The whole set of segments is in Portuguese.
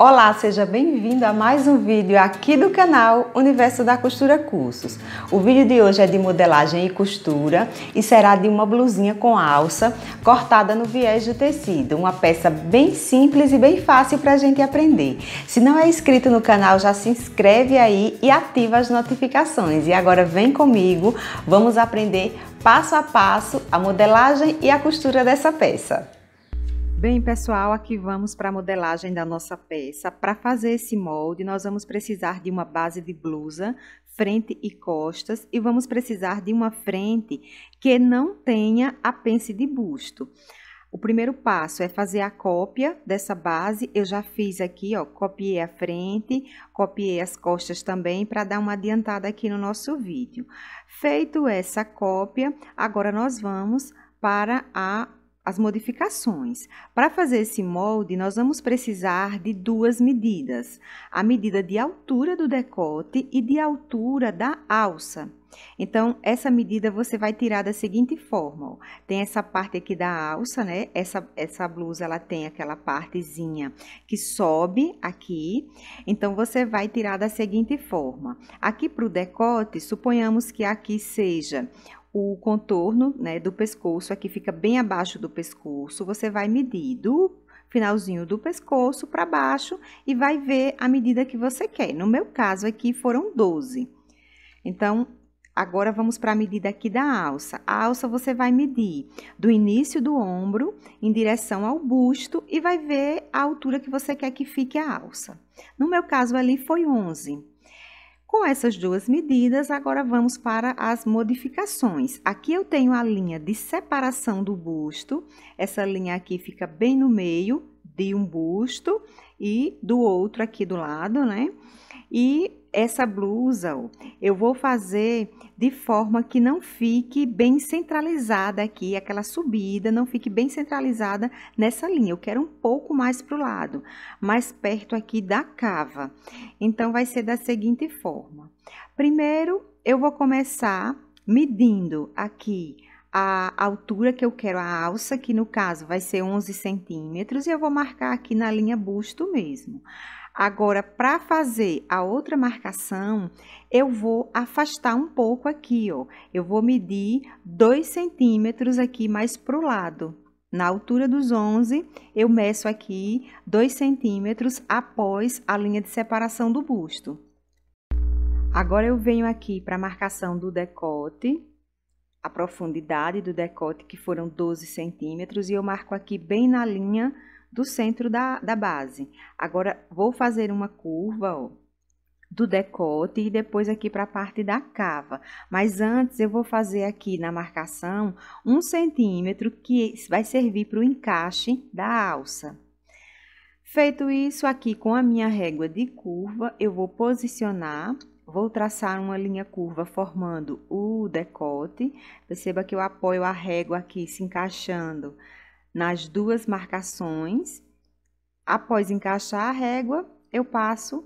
Olá, seja bem-vindo a mais um vídeo aqui do canal Universo da Costura Cursos. O vídeo de hoje é de modelagem e costura e será de uma blusinha com alça cortada no viés do tecido, uma peça bem simples e bem fácil para a gente aprender. Se não é inscrito no canal, já se inscreve aí e ativa as notificações. E agora vem comigo, vamos aprender passo a passo a modelagem e a costura dessa peça. Bem, pessoal, aqui vamos para a modelagem da nossa peça. Para fazer esse molde, nós vamos precisar de uma base de blusa, frente e costas, e vamos precisar de uma frente que não tenha a pence de busto. O primeiro passo é fazer a cópia dessa base. Eu já fiz aqui, ó, copiei a frente, copiei as costas também para dar uma adiantada aqui no nosso vídeo. Feito essa cópia, agora nós vamos para a as modificações. Para fazer esse molde, nós vamos precisar de duas medidas: a medida de altura do decote e de altura da alça. Então, essa medida você vai tirar da seguinte forma: ó. tem essa parte aqui da alça, né? Essa, essa blusa ela tem aquela partezinha que sobe aqui. Então, você vai tirar da seguinte forma: aqui para o decote, suponhamos que aqui seja o contorno né, do pescoço, aqui fica bem abaixo do pescoço, você vai medir do finalzinho do pescoço para baixo e vai ver a medida que você quer. No meu caso aqui foram 12. Então, agora vamos para a medida aqui da alça. A alça você vai medir do início do ombro em direção ao busto e vai ver a altura que você quer que fique a alça. No meu caso ali foi 11. Com essas duas medidas, agora vamos para as modificações. Aqui eu tenho a linha de separação do busto. Essa linha aqui fica bem no meio de um busto e do outro aqui do lado, né? E essa blusa eu vou fazer de forma que não fique bem centralizada aqui, aquela subida não fique bem centralizada nessa linha. Eu quero um pouco mais para o lado, mais perto aqui da cava. Então, vai ser da seguinte forma. Primeiro, eu vou começar medindo aqui a altura que eu quero a alça, que no caso vai ser 11 centímetros, e eu vou marcar aqui na linha busto mesmo. Agora, para fazer a outra marcação, eu vou afastar um pouco aqui, ó. Eu vou medir 2 centímetros aqui mais para o lado. Na altura dos 11, eu meço aqui 2 centímetros após a linha de separação do busto. Agora, eu venho aqui para a marcação do decote, a profundidade do decote, que foram 12 centímetros, e eu marco aqui bem na linha do centro da, da base. Agora, vou fazer uma curva, ó, do decote e depois aqui para a parte da cava. Mas antes eu vou fazer aqui na marcação um centímetro que vai servir para o encaixe da alça. Feito isso aqui com a minha régua de curva, eu vou posicionar, vou traçar uma linha curva formando o decote. Perceba que eu apoio a régua aqui se encaixando nas duas marcações. Após encaixar a régua, eu passo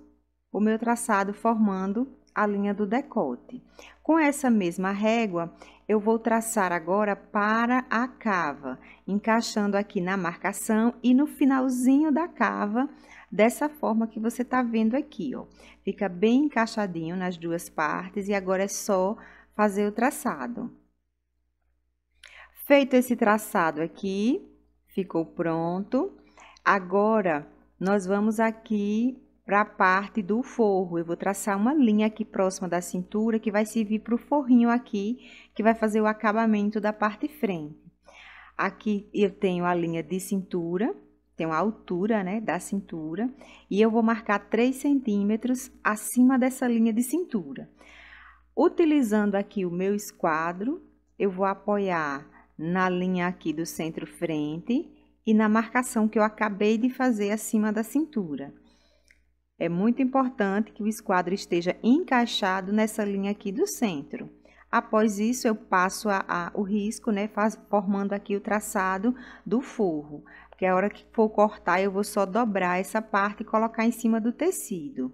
o meu traçado formando a linha do decote. Com essa mesma régua, eu vou traçar agora para a cava, encaixando aqui na marcação e no finalzinho da cava, dessa forma que você tá vendo aqui, ó. Fica bem encaixadinho nas duas partes e agora é só fazer o traçado. Feito esse traçado aqui, Ficou pronto. Agora, nós vamos aqui para a parte do forro. Eu vou traçar uma linha aqui próxima da cintura, que vai servir para o forrinho aqui, que vai fazer o acabamento da parte frente. Aqui eu tenho a linha de cintura, tenho a altura, né, da cintura, e eu vou marcar 3 centímetros acima dessa linha de cintura. Utilizando aqui o meu esquadro, eu vou apoiar na linha aqui do centro frente e na marcação que eu acabei de fazer acima da cintura. É muito importante que o esquadro esteja encaixado nessa linha aqui do centro. Após isso, eu passo a, a, o risco, né, faz, formando aqui o traçado do forro. Porque a hora que for cortar, eu vou só dobrar essa parte e colocar em cima do tecido.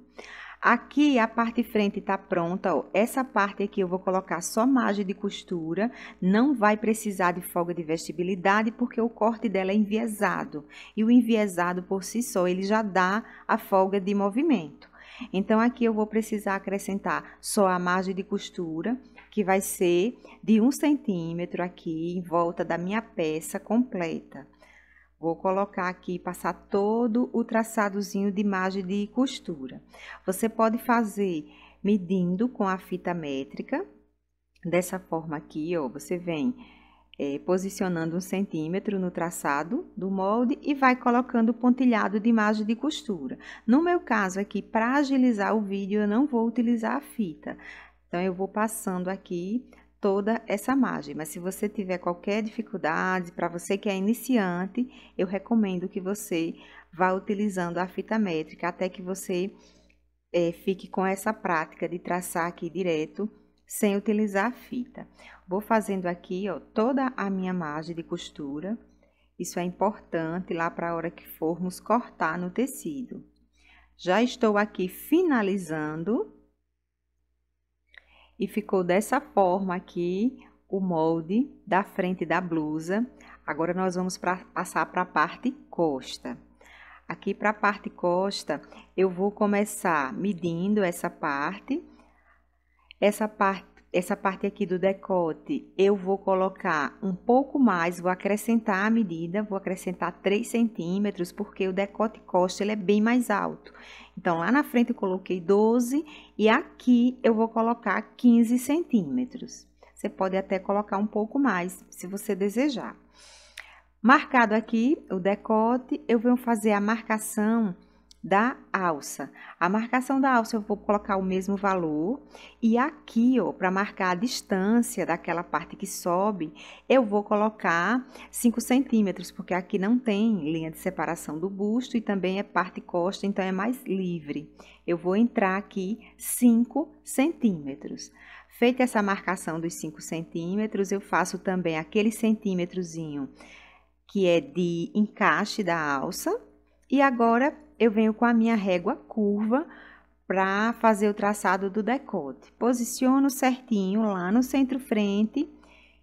Aqui a parte frente tá pronta, ó. Essa parte aqui eu vou colocar só margem de costura, não vai precisar de folga de vestibilidade, porque o corte dela é enviesado. E o enviesado por si só, ele já dá a folga de movimento. Então, aqui eu vou precisar acrescentar só a margem de costura, que vai ser de um centímetro aqui em volta da minha peça completa. Vou colocar aqui, e passar todo o traçadozinho de margem de costura. Você pode fazer medindo com a fita métrica, dessa forma aqui, ó, você vem é, posicionando um centímetro no traçado do molde e vai colocando o pontilhado de margem de costura. No meu caso aqui, para agilizar o vídeo, eu não vou utilizar a fita. Então, eu vou passando aqui toda essa margem. Mas se você tiver qualquer dificuldade, para você que é iniciante, eu recomendo que você vá utilizando a fita métrica até que você é, fique com essa prática de traçar aqui direto sem utilizar a fita. Vou fazendo aqui ó, toda a minha margem de costura. Isso é importante lá para a hora que formos cortar no tecido. Já estou aqui finalizando e ficou dessa forma aqui o molde da frente da blusa. Agora, nós vamos pra, passar para a parte costa. Aqui para a parte costa, eu vou começar medindo essa parte. Essa parte essa parte aqui do decote, eu vou colocar um pouco mais, vou acrescentar a medida, vou acrescentar 3 centímetros, porque o decote costa ele é bem mais alto. Então, lá na frente eu coloquei 12 e aqui eu vou colocar 15 centímetros. Você pode até colocar um pouco mais, se você desejar. Marcado aqui o decote, eu venho fazer a marcação da alça. A marcação da alça eu vou colocar o mesmo valor e aqui, ó, para marcar a distância daquela parte que sobe, eu vou colocar 5 centímetros, porque aqui não tem linha de separação do busto e também é parte costa, então é mais livre. Eu vou entrar aqui 5 centímetros. Feita essa marcação dos 5 centímetros, eu faço também aquele centímetrozinho que é de encaixe da alça. E agora, eu venho com a minha régua curva para fazer o traçado do decote. Posiciono certinho lá no centro-frente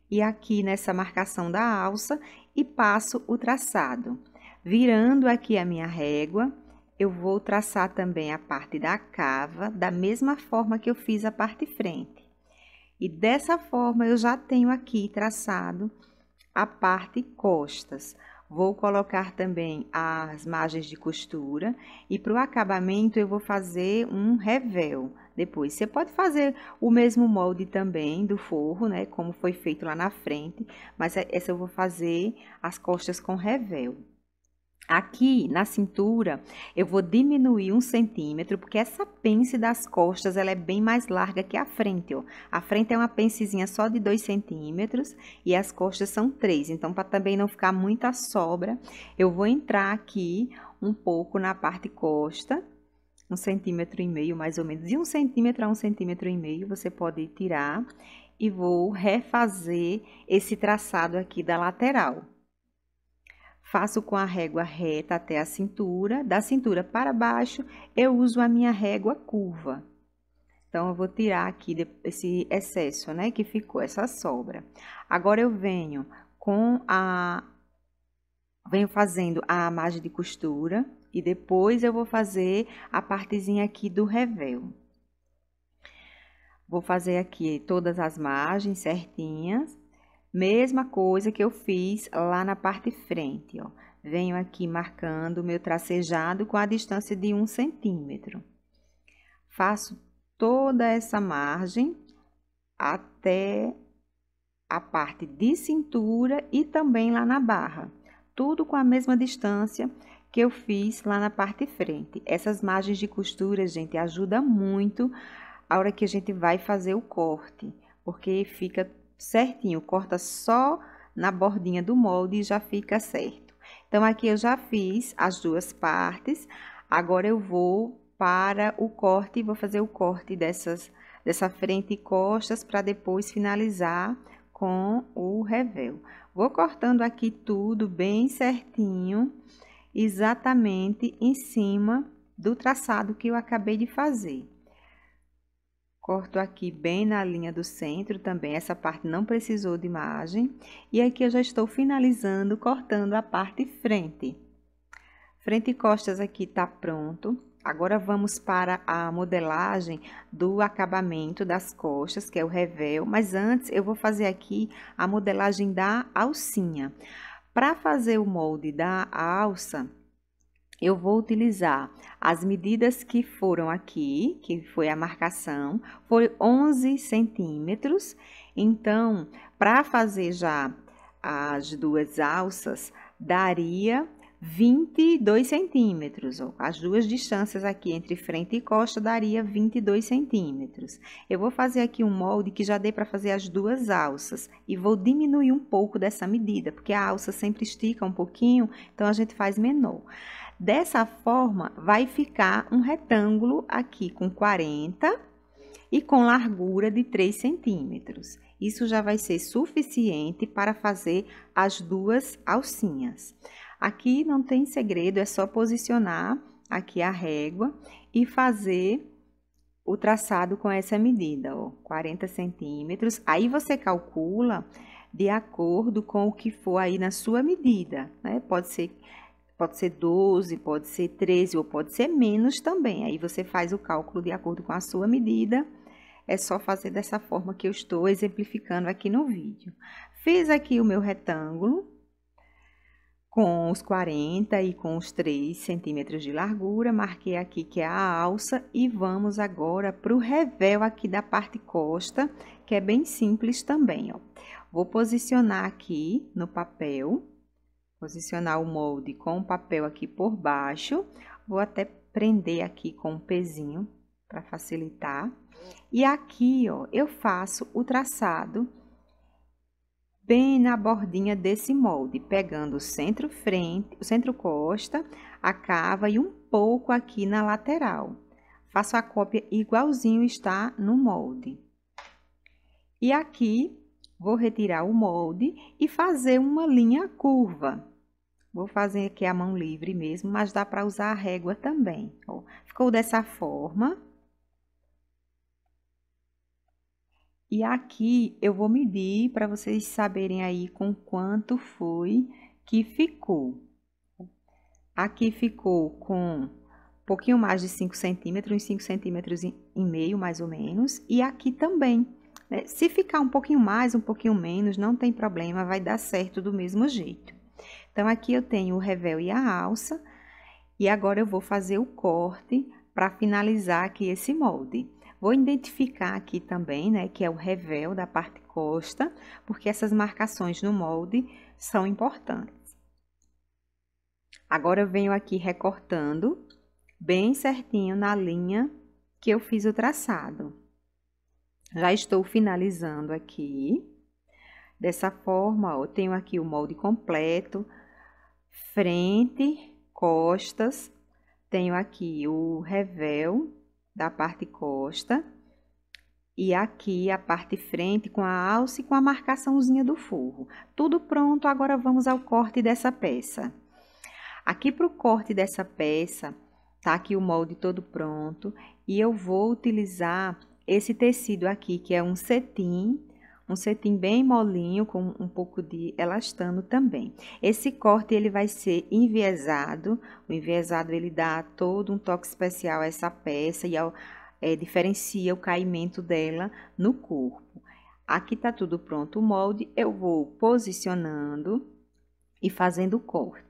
e aqui nessa marcação da alça e passo o traçado. Virando aqui a minha régua, eu vou traçar também a parte da cava da mesma forma que eu fiz a parte frente. E dessa forma eu já tenho aqui traçado a parte costas. Vou colocar também as margens de costura e para o acabamento eu vou fazer um revel depois. Você pode fazer o mesmo molde também do forro, né, como foi feito lá na frente, mas essa eu vou fazer as costas com revel. Aqui na cintura eu vou diminuir um centímetro, porque essa pence das costas ela é bem mais larga que a frente, ó. A frente é uma pencezinha só de dois centímetros e as costas são três. então para também não ficar muita sobra, eu vou entrar aqui um pouco na parte costa, um centímetro e meio mais ou menos, de um centímetro a um centímetro e meio você pode tirar e vou refazer esse traçado aqui da lateral. Faço com a régua reta até a cintura, da cintura para baixo, eu uso a minha régua curva. Então, eu vou tirar aqui esse excesso, né, que ficou, essa sobra. Agora, eu venho com a... venho fazendo a margem de costura e depois eu vou fazer a partezinha aqui do revel. Vou fazer aqui todas as margens certinhas Mesma coisa que eu fiz lá na parte frente, ó. Venho aqui marcando o meu tracejado com a distância de um centímetro. Faço toda essa margem até a parte de cintura e também lá na barra. Tudo com a mesma distância que eu fiz lá na parte frente. Essas margens de costura, gente, ajuda muito a hora que a gente vai fazer o corte, porque fica certinho, corta só na bordinha do molde e já fica certo. Então, aqui eu já fiz as duas partes, agora eu vou para o corte, vou fazer o corte dessas, dessa frente e costas para depois finalizar com o revel. Vou cortando aqui tudo bem certinho, exatamente em cima do traçado que eu acabei de fazer. Corto aqui bem na linha do centro também, essa parte não precisou de margem. E aqui eu já estou finalizando, cortando a parte frente. Frente e costas aqui está pronto. Agora vamos para a modelagem do acabamento das costas, que é o revel. Mas antes eu vou fazer aqui a modelagem da alcinha. Para fazer o molde da alça, eu vou utilizar as medidas que foram aqui, que foi a marcação, foi 11 centímetros. Então, para fazer já as duas alças, daria 22 centímetros. As duas distâncias aqui entre frente e costa daria 22 centímetros. Eu vou fazer aqui um molde que já dei para fazer as duas alças e vou diminuir um pouco dessa medida, porque a alça sempre estica um pouquinho, então a gente faz menor. Dessa forma, vai ficar um retângulo aqui com 40 e com largura de 3 centímetros. Isso já vai ser suficiente para fazer as duas alcinhas. Aqui não tem segredo, é só posicionar aqui a régua e fazer o traçado com essa medida, ó, 40 centímetros. Aí você calcula de acordo com o que for aí na sua medida, né? Pode ser Pode ser 12, pode ser 13 ou pode ser menos também. Aí você faz o cálculo de acordo com a sua medida. É só fazer dessa forma que eu estou exemplificando aqui no vídeo. Fiz aqui o meu retângulo com os 40 e com os 3 centímetros de largura. Marquei aqui que é a alça e vamos agora para o revel aqui da parte costa, que é bem simples também, ó. Vou posicionar aqui no papel posicionar o molde com o papel aqui por baixo. Vou até prender aqui com um pezinho para facilitar. E aqui, ó, eu faço o traçado bem na bordinha desse molde, pegando o centro frente, o centro costa, a cava e um pouco aqui na lateral. Faço a cópia igualzinho está no molde. E aqui, vou retirar o molde e fazer uma linha curva. Vou fazer aqui a mão livre mesmo, mas dá para usar a régua também. Ó, ficou dessa forma. E aqui eu vou medir para vocês saberem aí com quanto foi que ficou. Aqui ficou com um pouquinho mais de 5 centímetros, uns 5 centímetros e meio mais ou menos. E aqui também. Né? Se ficar um pouquinho mais, um pouquinho menos, não tem problema, vai dar certo do mesmo jeito. Então, aqui eu tenho o revel e a alça, e agora eu vou fazer o corte para finalizar aqui esse molde. Vou identificar aqui também, né, que é o revel da parte costa, porque essas marcações no molde são importantes. Agora eu venho aqui recortando bem certinho na linha que eu fiz o traçado. Já estou finalizando aqui. Dessa forma, ó, eu tenho aqui o molde completo, frente, costas. Tenho aqui o revel da parte costa e aqui a parte frente com a alça e com a marcaçãozinha do forro. Tudo pronto, agora vamos ao corte dessa peça. Aqui para o corte dessa peça, tá aqui o molde todo pronto e eu vou utilizar esse tecido aqui que é um cetim um cetim bem molinho com um pouco de elastano também. Esse corte ele vai ser enviesado, o enviesado ele dá todo um toque especial a essa peça e ao, é, diferencia o caimento dela no corpo. Aqui tá tudo pronto o molde, eu vou posicionando e fazendo o corte.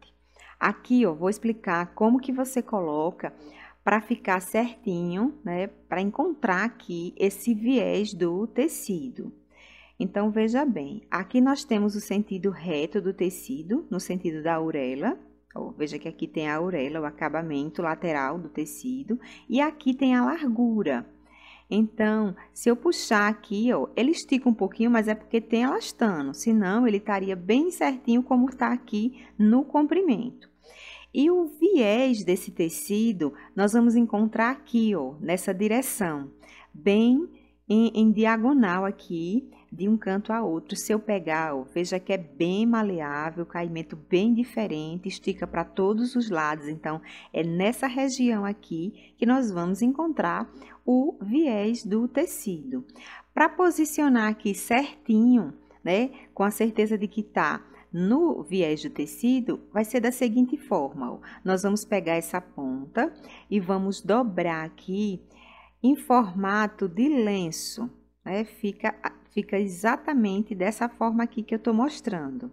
Aqui, eu vou explicar como que você coloca para ficar certinho, né, para encontrar aqui esse viés do tecido. Então, veja bem, aqui nós temos o sentido reto do tecido, no sentido da auréola. Oh, veja que aqui tem a auréola, o acabamento lateral do tecido, e aqui tem a largura. Então, se eu puxar aqui, ó, ele estica um pouquinho, mas é porque tem elastano, senão ele estaria bem certinho como está aqui no comprimento. E o viés desse tecido, nós vamos encontrar aqui, ó, nessa direção, bem em, em diagonal aqui, de um canto a outro. Se eu pegar, ó, veja que é bem maleável, caimento bem diferente, estica para todos os lados. Então, é nessa região aqui que nós vamos encontrar o viés do tecido. Para posicionar aqui certinho, né, com a certeza de que está no viés do tecido, vai ser da seguinte forma. Ó. Nós vamos pegar essa ponta e vamos dobrar aqui em formato de lenço, né? Fica, fica exatamente dessa forma aqui que eu tô mostrando.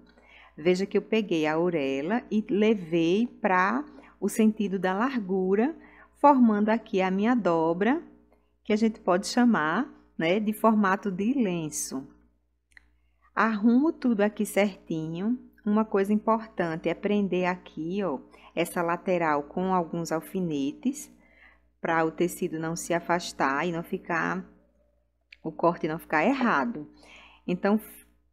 Veja que eu peguei a orelha e levei para o sentido da largura, formando aqui a minha dobra, que a gente pode chamar né, de formato de lenço. Arrumo tudo aqui certinho. Uma coisa importante é prender aqui ó, essa lateral com alguns alfinetes, para o tecido não se afastar e não ficar, o corte não ficar errado. Então,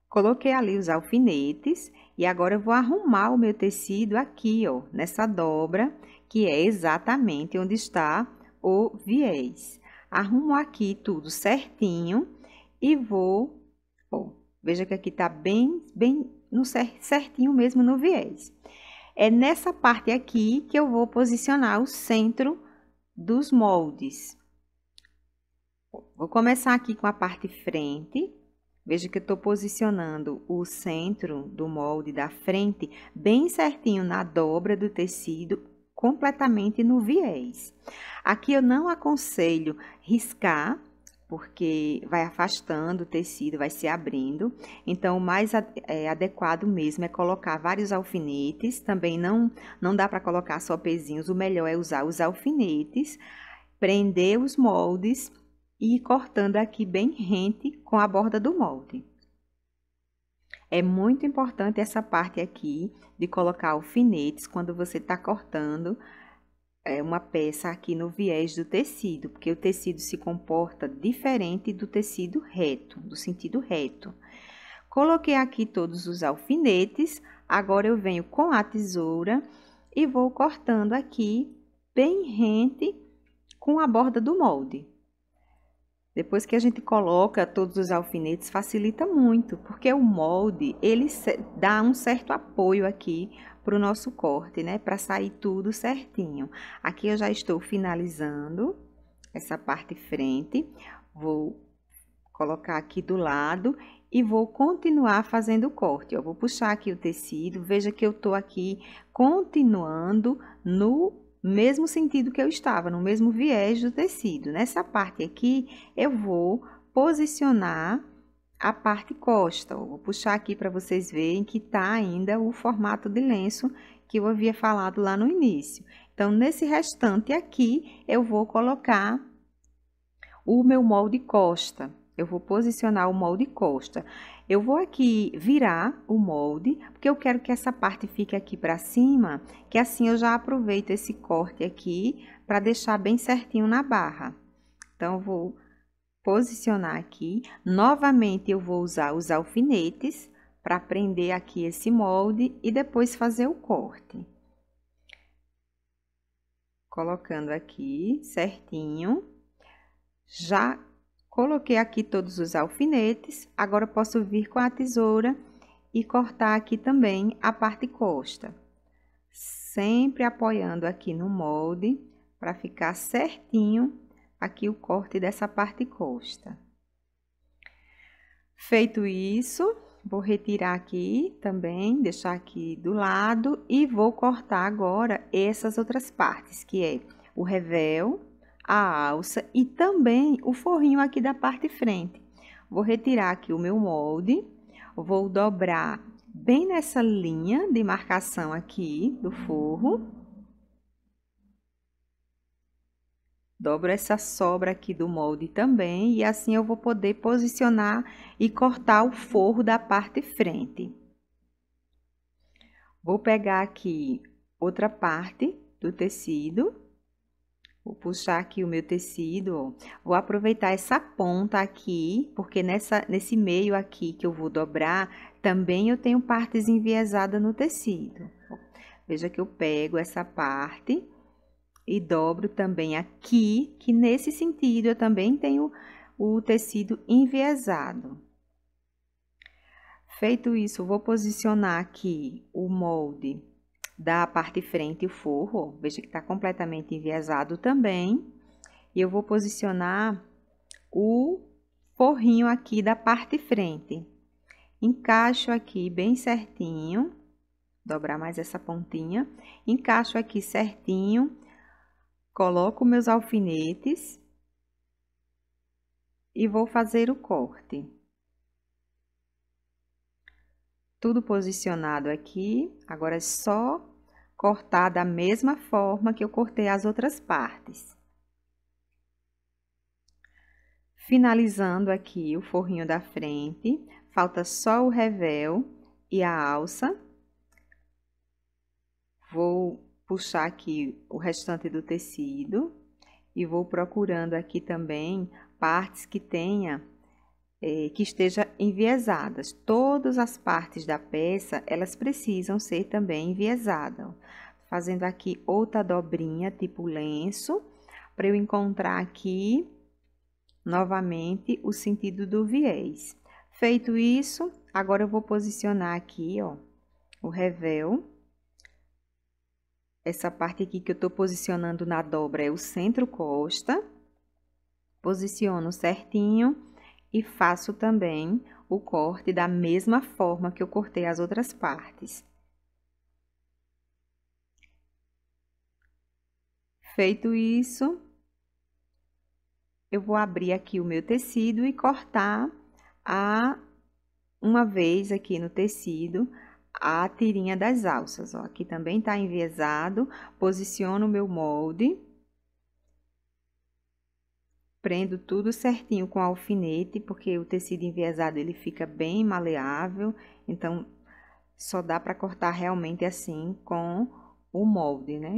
coloquei ali os alfinetes e agora eu vou arrumar o meu tecido aqui, ó, nessa dobra, que é exatamente onde está o viés. Arrumo aqui tudo certinho e vou, ó, veja que aqui tá bem, bem no certinho mesmo no viés. É nessa parte aqui que eu vou posicionar o centro dos moldes. Vou começar aqui com a parte frente. Veja que eu estou posicionando o centro do molde da frente bem certinho na dobra do tecido, completamente no viés. Aqui eu não aconselho riscar, porque vai afastando o tecido, vai se abrindo. Então, o mais é, adequado mesmo é colocar vários alfinetes. Também não, não dá para colocar só pezinhos, o melhor é usar os alfinetes, prender os moldes e ir cortando aqui bem rente com a borda do molde. É muito importante essa parte aqui de colocar alfinetes quando você está cortando é, uma peça aqui no viés do tecido, porque o tecido se comporta diferente do tecido reto, do sentido reto. Coloquei aqui todos os alfinetes, agora eu venho com a tesoura e vou cortando aqui bem rente com a borda do molde. Depois que a gente coloca todos os alfinetes, facilita muito, porque o molde, ele dá um certo apoio aqui para o nosso corte, né? Para sair tudo certinho. Aqui eu já estou finalizando essa parte frente. Vou colocar aqui do lado e vou continuar fazendo o corte. Eu vou puxar aqui o tecido, veja que eu tô aqui continuando no mesmo sentido que eu estava, no mesmo viés do tecido. Nessa parte aqui, eu vou posicionar a parte costa. vou puxar aqui para vocês verem que está ainda o formato de lenço que eu havia falado lá no início. Então, nesse restante aqui, eu vou colocar o meu molde costa. Eu vou posicionar o molde costa. Eu vou aqui virar o molde, porque eu quero que essa parte fique aqui para cima, que assim eu já aproveito esse corte aqui para deixar bem certinho na barra. Então, eu vou posicionar aqui. Novamente, eu vou usar os alfinetes para prender aqui esse molde e depois fazer o corte. Colocando aqui certinho. Já Coloquei aqui todos os alfinetes, agora posso vir com a tesoura e cortar aqui também a parte costa. Sempre apoiando aqui no molde, para ficar certinho aqui o corte dessa parte costa. Feito isso, vou retirar aqui também, deixar aqui do lado e vou cortar agora essas outras partes, que é o revel, a alça e também o forrinho aqui da parte frente. Vou retirar aqui o meu molde, vou dobrar bem nessa linha de marcação aqui do forro. Dobro essa sobra aqui do molde também e assim eu vou poder posicionar e cortar o forro da parte frente. Vou pegar aqui outra parte do tecido Vou puxar aqui o meu tecido, ó. Vou aproveitar essa ponta aqui, porque nessa, nesse meio aqui que eu vou dobrar, também eu tenho partes enviesadas no tecido. Veja que eu pego essa parte e dobro também aqui, que nesse sentido eu também tenho o tecido enviesado. Feito isso, vou posicionar aqui o molde da parte frente o forro, veja que está completamente enviesado também. E eu vou posicionar o forrinho aqui da parte frente. Encaixo aqui bem certinho, dobrar mais essa pontinha. Encaixo aqui certinho, coloco meus alfinetes e vou fazer o corte tudo posicionado aqui. Agora é só cortar da mesma forma que eu cortei as outras partes. Finalizando aqui o forrinho da frente, falta só o revel e a alça. Vou puxar aqui o restante do tecido e vou procurando aqui também partes que tenha é, que esteja enviesadas. Todas as partes da peça, elas precisam ser também enviesadas. Fazendo aqui outra dobrinha, tipo lenço, para eu encontrar aqui, novamente, o sentido do viés. Feito isso, agora eu vou posicionar aqui, ó, o revel. Essa parte aqui que eu tô posicionando na dobra é o centro costa. Posiciono certinho e faço também o corte da mesma forma que eu cortei as outras partes. Feito isso, eu vou abrir aqui o meu tecido e cortar a uma vez aqui no tecido a tirinha das alças, ó. Aqui também tá enviesado, posiciono o meu molde prendo tudo certinho com alfinete, porque o tecido enviesado ele fica bem maleável, então só dá para cortar realmente assim com o molde, né?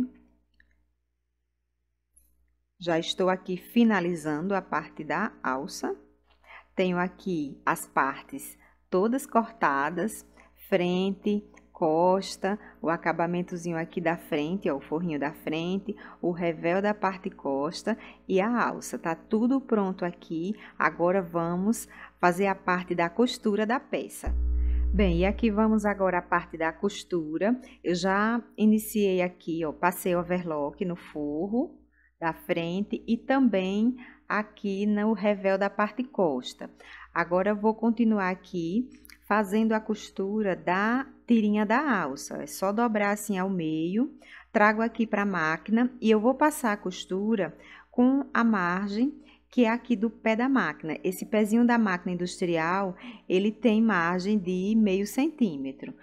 Já estou aqui finalizando a parte da alça. Tenho aqui as partes todas cortadas, frente, costa, o acabamentozinho aqui da frente, ó, o forrinho da frente, o revel da parte costa e a alça. Tá tudo pronto aqui. Agora vamos fazer a parte da costura da peça. Bem, e aqui vamos agora a parte da costura. Eu já iniciei aqui, ó, passei overlock no forro da frente e também aqui no revel da parte costa. Agora vou continuar aqui fazendo a costura da tirinha da alça. É só dobrar assim ao meio, trago aqui para a máquina e eu vou passar a costura com a margem que é aqui do pé da máquina. Esse pezinho da máquina industrial, ele tem margem de meio centímetro.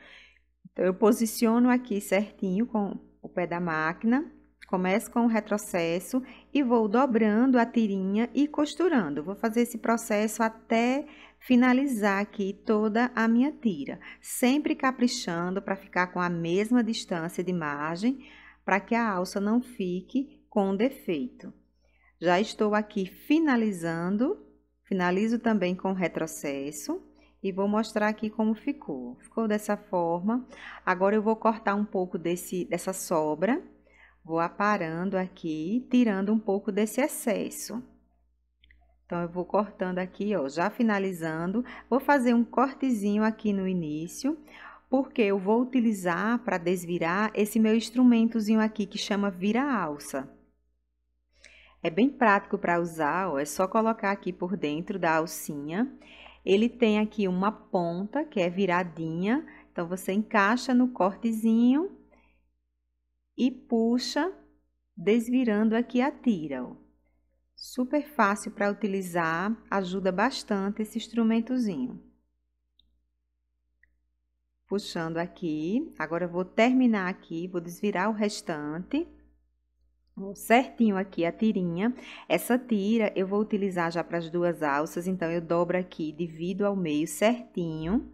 Então, eu posiciono aqui certinho com o pé da máquina, começo com o retrocesso e vou dobrando a tirinha e costurando. Vou fazer esse processo até finalizar aqui toda a minha tira, sempre caprichando para ficar com a mesma distância de margem, para que a alça não fique com defeito. Já estou aqui finalizando, finalizo também com retrocesso e vou mostrar aqui como ficou. Ficou dessa forma. Agora eu vou cortar um pouco desse, dessa sobra, vou aparando aqui, tirando um pouco desse excesso. Então, eu vou cortando aqui, ó, já finalizando. Vou fazer um cortezinho aqui no início, porque eu vou utilizar para desvirar esse meu instrumentozinho aqui que chama vira-alça. É bem prático para usar, ó, é só colocar aqui por dentro da alcinha. Ele tem aqui uma ponta que é viradinha, então você encaixa no cortezinho e puxa, desvirando aqui a tira, ó. Super fácil para utilizar, ajuda bastante esse instrumentozinho. Puxando aqui, agora vou terminar aqui, vou desvirar o restante. Vou certinho aqui a tirinha. Essa tira eu vou utilizar já para as duas alças, então eu dobro aqui, divido ao meio certinho.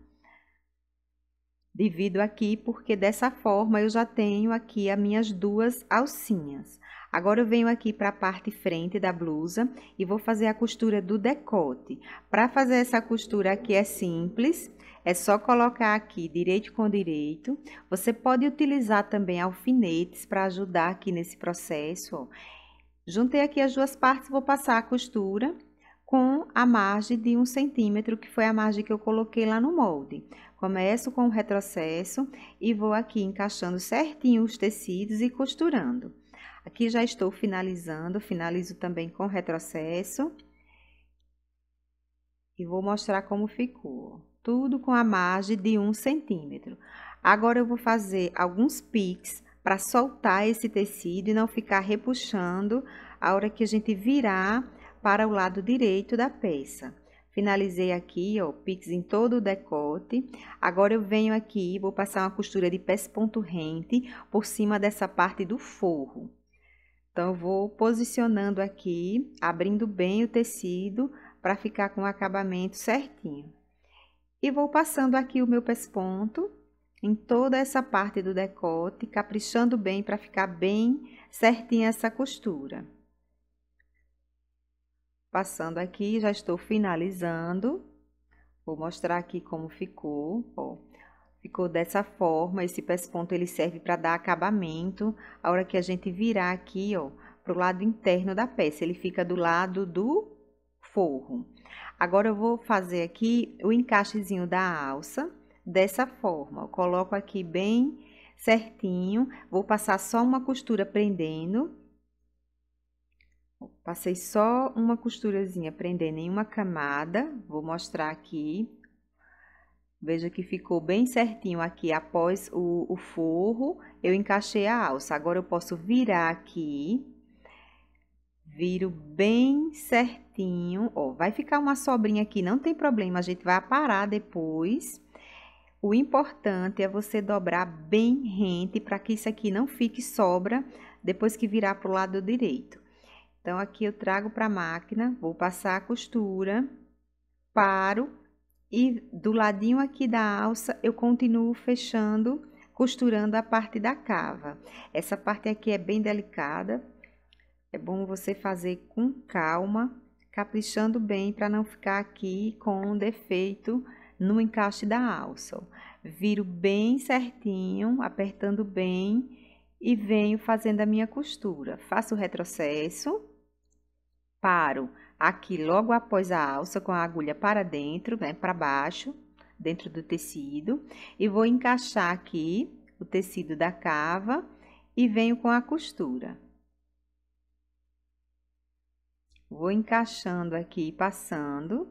Divido aqui porque dessa forma eu já tenho aqui as minhas duas alcinhas. Agora eu venho aqui para a parte frente da blusa e vou fazer a costura do decote. Para fazer essa costura aqui é simples, é só colocar aqui direito com direito. Você pode utilizar também alfinetes para ajudar aqui nesse processo. Juntei aqui as duas partes, vou passar a costura com a margem de um centímetro, que foi a margem que eu coloquei lá no molde. Começo com o retrocesso e vou aqui encaixando certinho os tecidos e costurando. Aqui já estou finalizando, finalizo também com retrocesso. E vou mostrar como ficou. Tudo com a margem de um centímetro. Agora eu vou fazer alguns piques para soltar esse tecido e não ficar repuxando a hora que a gente virar para o lado direito da peça. Finalizei aqui, ó, piques em todo o decote. Agora eu venho aqui, vou passar uma costura de pés ponto rente por cima dessa parte do forro. Então, eu vou posicionando aqui, abrindo bem o tecido para ficar com o acabamento certinho. E vou passando aqui o meu pesponto em toda essa parte do decote, caprichando bem para ficar bem certinha essa costura. Passando aqui, já estou finalizando. Vou mostrar aqui como ficou, ó. Ficou dessa forma, esse pesponto ele serve para dar acabamento. A hora que a gente virar aqui, ó, para o lado interno da peça, ele fica do lado do forro. Agora eu vou fazer aqui o encaixezinho da alça dessa forma. Eu coloco aqui bem certinho, vou passar só uma costura prendendo. Passei só uma costurazinha prendendo em uma camada, vou mostrar aqui Veja que ficou bem certinho aqui após o, o forro, eu encaixei a alça. Agora eu posso virar aqui, viro bem certinho, ó, vai ficar uma sobrinha aqui, não tem problema, a gente vai aparar depois. O importante é você dobrar bem rente para que isso aqui não fique sobra depois que virar para o lado direito. Então, aqui eu trago para a máquina, vou passar a costura, paro e do ladinho aqui da alça eu continuo fechando, costurando a parte da cava. Essa parte aqui é bem delicada, é bom você fazer com calma, caprichando bem para não ficar aqui com um defeito no encaixe da alça. Viro bem certinho, apertando bem e venho fazendo a minha costura. Faço o retrocesso, paro aqui logo após a alça com a agulha para dentro, né, para baixo, dentro do tecido, e vou encaixar aqui o tecido da cava e venho com a costura. Vou encaixando aqui e passando.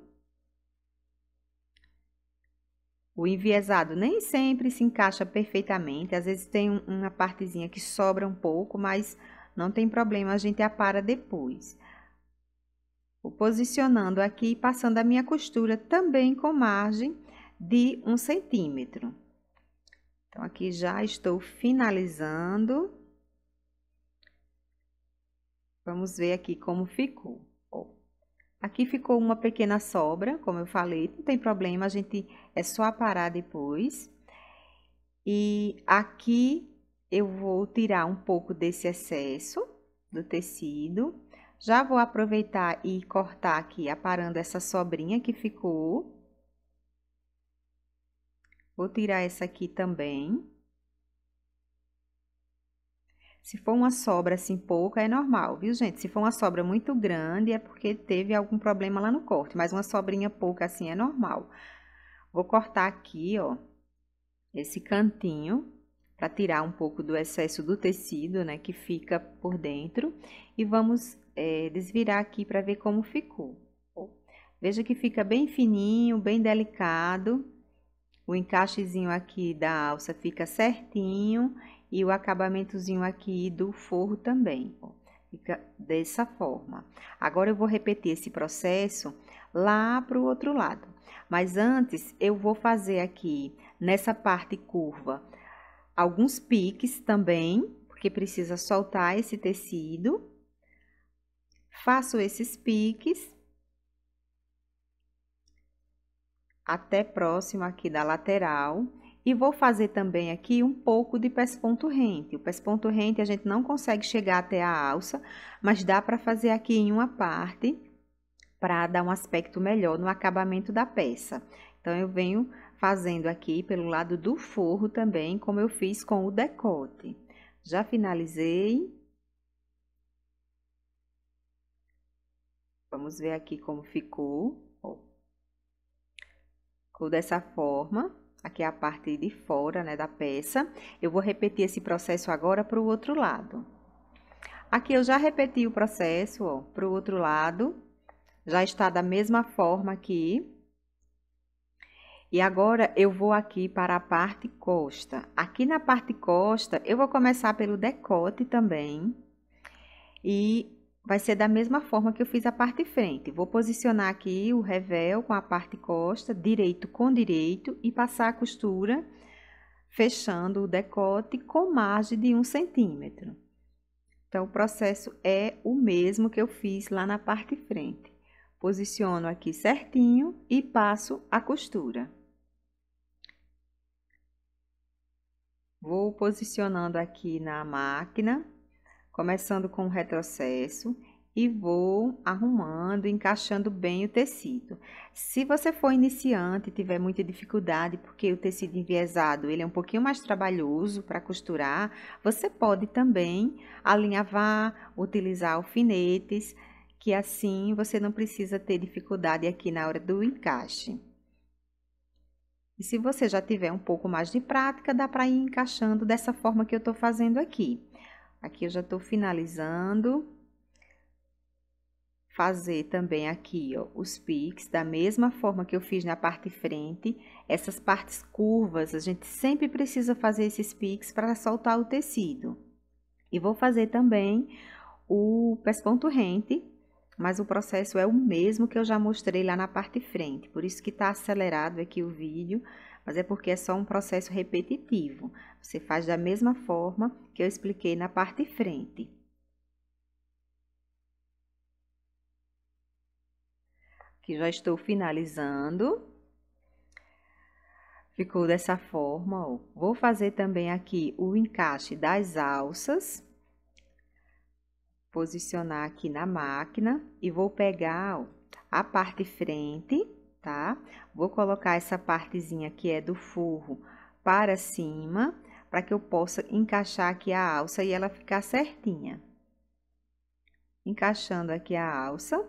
O enviesado nem sempre se encaixa perfeitamente, às vezes tem uma partezinha que sobra um pouco, mas não tem problema, a gente apara depois posicionando aqui e passando a minha costura também com margem de um centímetro. Então, aqui já estou finalizando. Vamos ver aqui como ficou. aqui ficou uma pequena sobra, como eu falei, não tem problema, a gente é só aparar depois. E aqui eu vou tirar um pouco desse excesso do tecido já vou aproveitar e cortar aqui, aparando essa sobrinha que ficou. Vou tirar essa aqui também. Se for uma sobra assim pouca, é normal, viu, gente? Se for uma sobra muito grande, é porque teve algum problema lá no corte. Mas uma sobrinha pouca assim é normal. Vou cortar aqui, ó, esse cantinho para tirar um pouco do excesso do tecido, né, que fica por dentro. E vamos é, desvirar aqui para ver como ficou. Tá Veja que fica bem fininho, bem delicado. O encaixezinho aqui da alça fica certinho e o acabamentozinho aqui do forro também, ó. Tá fica dessa forma. Agora, eu vou repetir esse processo lá para o outro lado. Mas antes, eu vou fazer aqui, nessa parte curva, alguns piques também, porque precisa soltar esse tecido. Faço esses piques até próximo aqui da lateral. E vou fazer também aqui um pouco de pesponto rente. O pesponto rente a gente não consegue chegar até a alça, mas dá para fazer aqui em uma parte para dar um aspecto melhor no acabamento da peça. Então, eu venho fazendo aqui pelo lado do forro também, como eu fiz com o decote. Já finalizei. Vamos ver aqui como ficou. Ficou dessa forma. Aqui é a parte de fora, né, da peça. Eu vou repetir esse processo agora para o outro lado. Aqui eu já repeti o processo, ó, para o outro lado. Já está da mesma forma aqui. E agora eu vou aqui para a parte costa. Aqui na parte costa, eu vou começar pelo decote também. E vai ser da mesma forma que eu fiz a parte frente. Vou posicionar aqui o revel com a parte costa, direito com direito e passar a costura fechando o decote com margem de um centímetro. Então, o processo é o mesmo que eu fiz lá na parte frente. Posiciono aqui certinho e passo a costura. Vou posicionando aqui na máquina, começando com o retrocesso e vou arrumando, encaixando bem o tecido. Se você for iniciante e tiver muita dificuldade, porque o tecido enviesado ele é um pouquinho mais trabalhoso para costurar, você pode também alinhavar, utilizar alfinetes, que assim você não precisa ter dificuldade aqui na hora do encaixe. E se você já tiver um pouco mais de prática, dá para ir encaixando dessa forma que eu estou fazendo aqui. Aqui eu já estou finalizando. Fazer também aqui ó, os piques, da mesma forma que eu fiz na parte frente. Essas partes curvas, a gente sempre precisa fazer esses piques para soltar o tecido. E vou fazer também o pés ponto rente, mas o processo é o mesmo que eu já mostrei lá na parte frente, por isso que está acelerado aqui o vídeo, mas é porque é só um processo repetitivo. Você faz da mesma forma que eu expliquei na parte frente. Aqui já estou finalizando. Ficou dessa forma, ó. Vou fazer também aqui o encaixe das alças posicionar aqui na máquina e vou pegar a parte frente, tá? Vou colocar essa partezinha que é do forro para cima, para que eu possa encaixar aqui a alça e ela ficar certinha. Encaixando aqui a alça,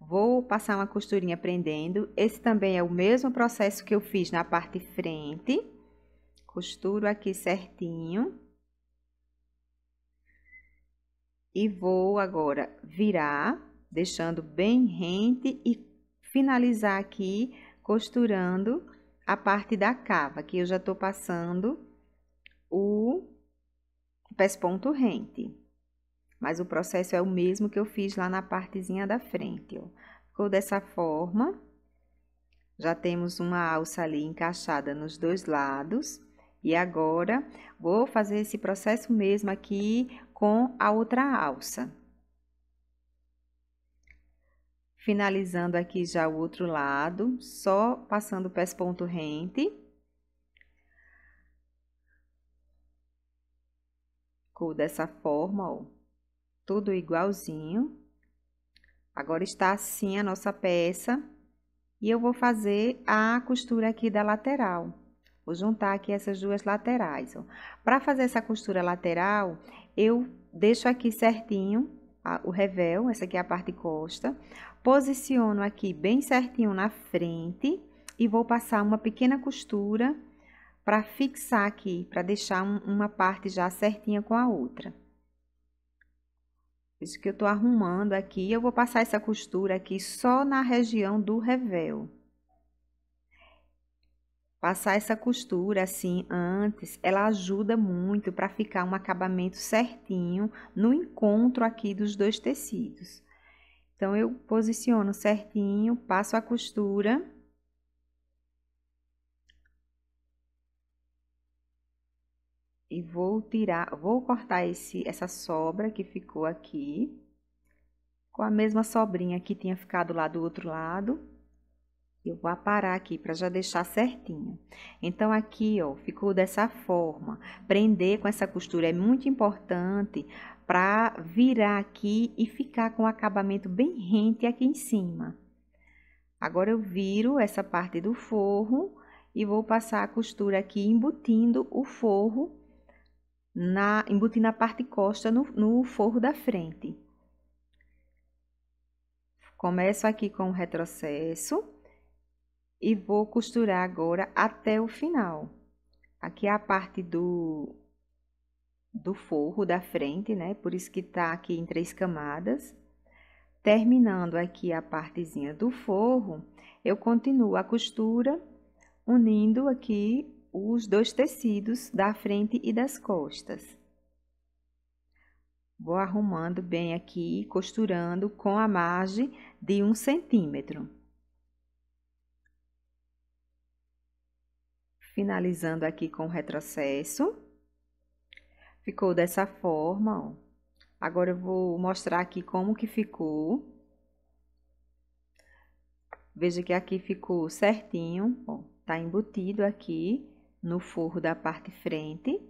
vou passar uma costurinha prendendo. Esse também é o mesmo processo que eu fiz na parte frente. Costuro aqui certinho e vou agora virar, deixando bem rente e finalizar aqui costurando a parte da cava, que eu já tô passando o pés ponto rente. Mas o processo é o mesmo que eu fiz lá na partezinha da frente, ó. Ficou dessa forma. Já temos uma alça ali encaixada nos dois lados. E agora, vou fazer esse processo mesmo aqui com a outra alça. Finalizando aqui já o outro lado, só passando o pés ponto rente. Ficou dessa forma, ó, tudo igualzinho. Agora está assim a nossa peça. E eu vou fazer a costura aqui da lateral. Vou juntar aqui essas duas laterais, ó. Para fazer essa costura lateral, eu deixo aqui certinho a, o revel, essa aqui é a parte costa, posiciono aqui bem certinho na frente e vou passar uma pequena costura para fixar aqui, para deixar um, uma parte já certinha com a outra. Isso que eu tô arrumando aqui, eu vou passar essa costura aqui só na região do revel. Passar essa costura assim antes, ela ajuda muito para ficar um acabamento certinho no encontro aqui dos dois tecidos. Então, eu posiciono certinho, passo a costura. E vou tirar, vou cortar esse, essa sobra que ficou aqui. Com a mesma sobrinha que tinha ficado lá do outro lado. Eu vou aparar aqui para já deixar certinho. Então, aqui, ó, ficou dessa forma. Prender com essa costura é muito importante para virar aqui e ficar com o acabamento bem rente aqui em cima. Agora, eu viro essa parte do forro e vou passar a costura aqui embutindo o forro, na, embutindo a parte costa no, no forro da frente. Começo aqui com o retrocesso e vou costurar agora até o final. Aqui é a parte do, do forro da frente, né? Por isso que tá aqui em três camadas. Terminando aqui a partezinha do forro, eu continuo a costura unindo aqui os dois tecidos da frente e das costas. Vou arrumando bem aqui, costurando com a margem de um centímetro. Finalizando aqui com o retrocesso. Ficou dessa forma, ó. Agora eu vou mostrar aqui como que ficou. Veja que aqui ficou certinho, ó, tá embutido aqui no forro da parte frente.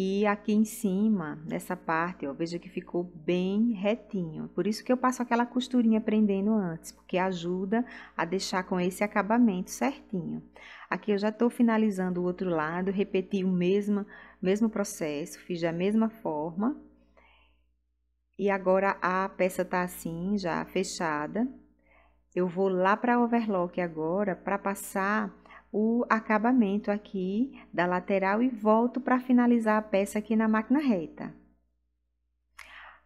E aqui em cima, nessa parte, ó, veja que ficou bem retinho. Por isso que eu passo aquela costurinha prendendo antes, porque ajuda a deixar com esse acabamento certinho. Aqui eu já estou finalizando o outro lado, repeti o mesmo, mesmo processo, fiz da mesma forma. E agora a peça tá assim, já fechada. Eu vou lá para overlock agora para passar o acabamento aqui da lateral e volto para finalizar a peça aqui na máquina reta.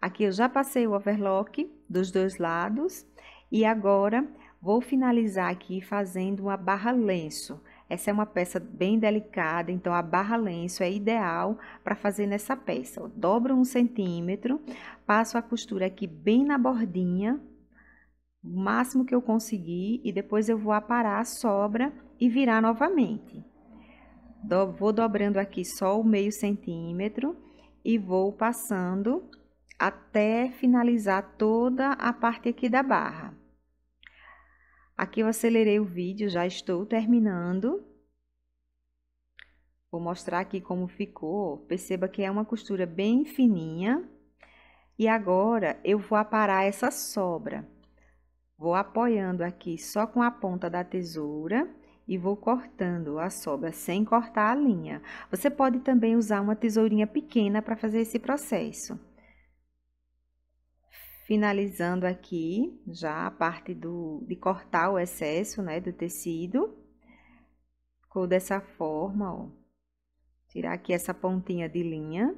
Aqui eu já passei o overlock dos dois lados e agora vou finalizar aqui fazendo uma barra lenço. Essa é uma peça bem delicada, então a barra lenço é ideal para fazer nessa peça. Eu dobro um centímetro, passo a costura aqui bem na bordinha o máximo que eu conseguir e depois eu vou aparar a sobra e virar novamente. Do, vou dobrando aqui só o meio centímetro e vou passando até finalizar toda a parte aqui da barra. Aqui eu acelerei o vídeo, já estou terminando. Vou mostrar aqui como ficou, perceba que é uma costura bem fininha. E agora eu vou aparar essa sobra. Vou apoiando aqui só com a ponta da tesoura e vou cortando a sobra sem cortar a linha. Você pode também usar uma tesourinha pequena para fazer esse processo. Finalizando aqui já a parte do, de cortar o excesso né, do tecido. Ficou dessa forma, ó. Tirar aqui essa pontinha de linha.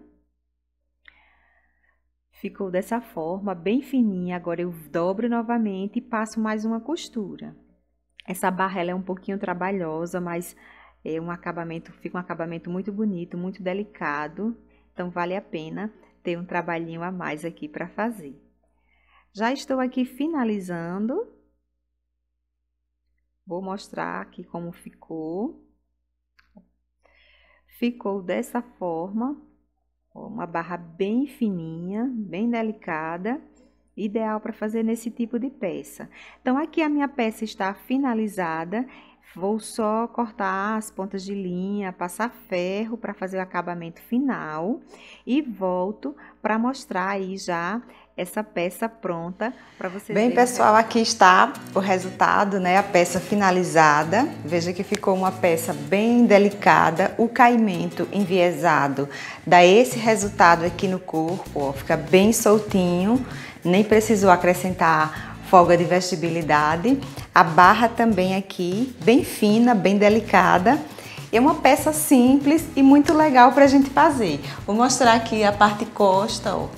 Ficou dessa forma, bem fininha. Agora eu dobro novamente e passo mais uma costura. Essa barra ela é um pouquinho trabalhosa, mas é um acabamento, fica um acabamento muito bonito, muito delicado. Então vale a pena ter um trabalhinho a mais aqui para fazer. Já estou aqui finalizando. Vou mostrar aqui como ficou. Ficou dessa forma uma barra bem fininha, bem delicada, ideal para fazer nesse tipo de peça. Então, aqui a minha peça está finalizada, vou só cortar as pontas de linha, passar ferro para fazer o acabamento final e volto para mostrar aí já essa peça pronta para vocês. Bem, pessoal, aqui está o resultado, né? A peça finalizada. Veja que ficou uma peça bem delicada. O caimento enviesado dá esse resultado aqui no corpo, ó, fica bem soltinho, nem precisou acrescentar folga de vestibilidade. A barra também aqui, bem fina, bem delicada. É uma peça simples e muito legal para a gente fazer. Vou mostrar aqui a parte costa, ó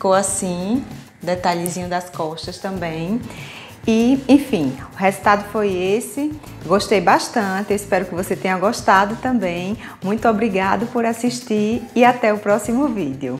ficou assim, detalhezinho das costas também. E, enfim, o resultado foi esse. Gostei bastante, espero que você tenha gostado também. Muito obrigado por assistir e até o próximo vídeo.